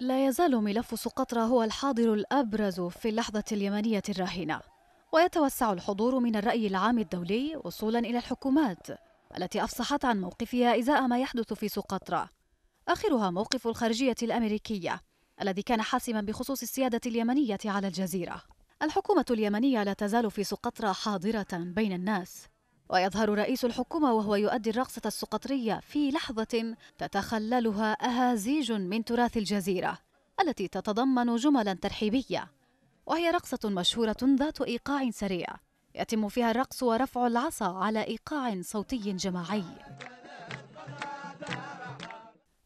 لا يزال ملف سقطرى هو الحاضر الأبرز في اللحظة اليمنية الراهنة ويتوسع الحضور من الرأي العام الدولي وصولا إلى الحكومات التي أفصحت عن موقفها إزاء ما يحدث في سقطرى آخرها موقف الخارجية الأمريكية الذي كان حاسما بخصوص السيادة اليمنية على الجزيرة الحكومة اليمنية لا تزال في سقطرى حاضرة بين الناس ويظهر رئيس الحكومة وهو يؤدي الرقصة السقطرية في لحظة تتخللها أهازيج من تراث الجزيرة التي تتضمن جملا ترحيبية وهي رقصة مشهورة ذات إيقاع سريع يتم فيها الرقص ورفع العصا على إيقاع صوتي جماعي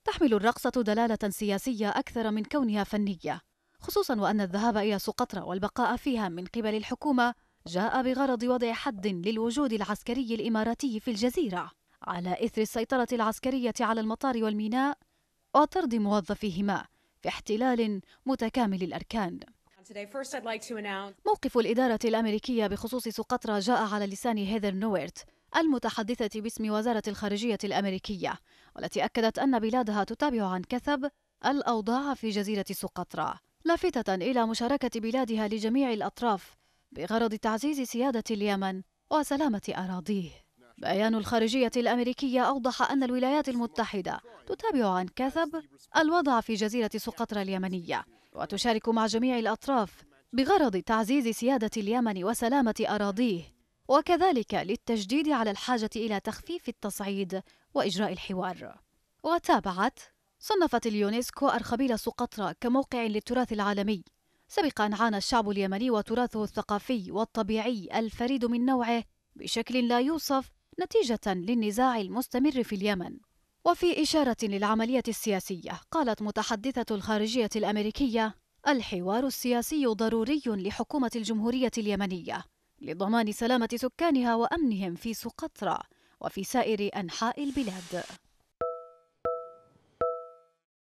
تحمل الرقصة دلالة سياسية أكثر من كونها فنية خصوصا وأن الذهاب إلى سقطرى والبقاء فيها من قبل الحكومة جاء بغرض وضع حد للوجود العسكري الإماراتي في الجزيرة على إثر السيطرة العسكرية على المطار والميناء وطرد موظفيهما في احتلال متكامل الأركان موقف الإدارة الأمريكية بخصوص سقطرى جاء على لسان هيذر نويرت المتحدثة باسم وزارة الخارجية الأمريكية والتي أكدت أن بلادها تتابع عن كثب الأوضاع في جزيرة سقطرى لافتة إلى مشاركة بلادها لجميع الأطراف بغرض تعزيز سيادة اليمن وسلامة أراضيه بيان الخارجية الأمريكية أوضح أن الولايات المتحدة تتابع عن كثب الوضع في جزيرة سقطرى اليمنية وتشارك مع جميع الأطراف بغرض تعزيز سيادة اليمن وسلامة أراضيه وكذلك للتجديد على الحاجة إلى تخفيف التصعيد وإجراء الحوار وتابعت صنفت اليونسكو أرخبيل سقطرى كموقع للتراث العالمي سبق أن عانى الشعب اليمني وتراثه الثقافي والطبيعي الفريد من نوعه بشكل لا يوصف نتيجة للنزاع المستمر في اليمن وفي إشارة للعملية السياسية قالت متحدثة الخارجية الأمريكية الحوار السياسي ضروري لحكومة الجمهورية اليمنية لضمان سلامة سكانها وأمنهم في سقطرى وفي سائر أنحاء البلاد